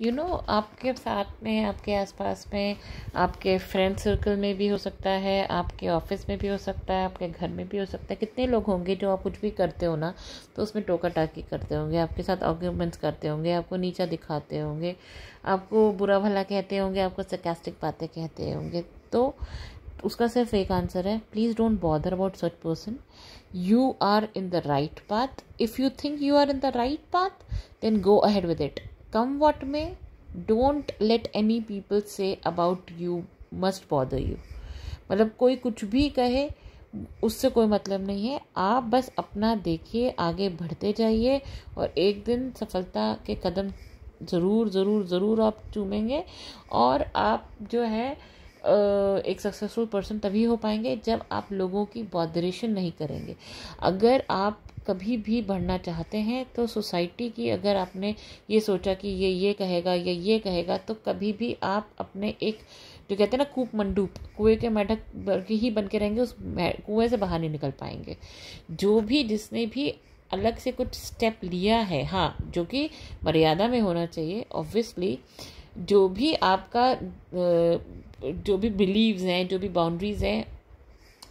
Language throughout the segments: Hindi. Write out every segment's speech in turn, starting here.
यू you नो know, आपके साथ में आपके आसपास में आपके फ्रेंड सर्कल में भी हो सकता है आपके ऑफिस में भी हो सकता है आपके घर में भी हो सकता है कितने लोग होंगे जो आप कुछ भी करते हो ना तो उसमें टोका टाकी करते होंगे आपके साथ आर्ग्यूमेंट्स करते होंगे आपको नीचा दिखाते होंगे आपको बुरा भला कहते होंगे आपको सकेस्टिक बातें कहते होंगे तो उसका सिर्फ एक आंसर है please don't bother about such person you are in the right path if you think you are in the right path then go ahead with it come what may don't let any people say about you must bother you मतलब कोई कुछ भी कहे उससे कोई मतलब नहीं है आप बस अपना देखिए आगे बढ़ते जाइए और एक दिन सफलता के कदम ज़रूर ज़रूर ज़रूर आप चूमेंगे और आप जो है एक सक्सेसफुल पर्सन तभी हो पाएंगे जब आप लोगों की बॉदरेशन नहीं करेंगे अगर आप कभी भी बढ़ना चाहते हैं तो सोसाइटी की अगर आपने ये सोचा कि ये ये कहेगा या ये कहेगा तो कभी भी आप अपने एक जो कहते हैं ना कूप मंडूप कुएं के मैठक ही बन के रहेंगे उस कुएं से बाहर नहीं निकल पाएंगे जो भी जिसने भी अलग से कुछ स्टेप लिया है हाँ जो कि मर्यादा में होना चाहिए ऑब्वियसली जो भी आपका जो भी बिलीव्स हैं जो भी बाउंड्रीज़ हैं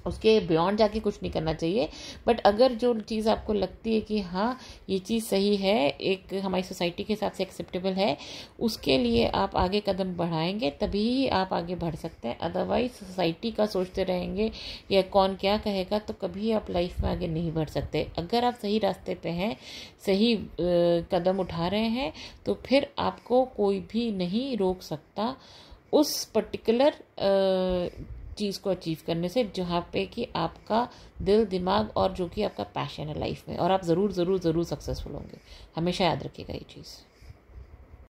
उसके बियॉन्ड जाके कुछ नहीं करना चाहिए बट अगर जो चीज़ आपको लगती है कि हाँ ये चीज़ सही है एक हमारी सोसाइटी के हिसाब से एक्सेप्टेबल है उसके लिए आप आगे कदम बढ़ाएंगे तभी ही आप आगे बढ़ सकते हैं अदरवाइज सोसाइटी का सोचते रहेंगे या कौन क्या कहेगा तो कभी आप लाइफ में आगे नहीं बढ़ सकते अगर आप सही रास्ते पर हैं सही कदम उठा रहे हैं तो फिर आपको कोई भी नहीं रोक सकता उस पर्टिकुलर चीज़ को अचीव करने से जहाँ पे कि आपका दिल दिमाग और जो कि आपका पैशन है लाइफ में और आप ज़रूर ज़रूर ज़रूर सक्सेसफुल होंगे हमेशा याद रखिएगा ये चीज़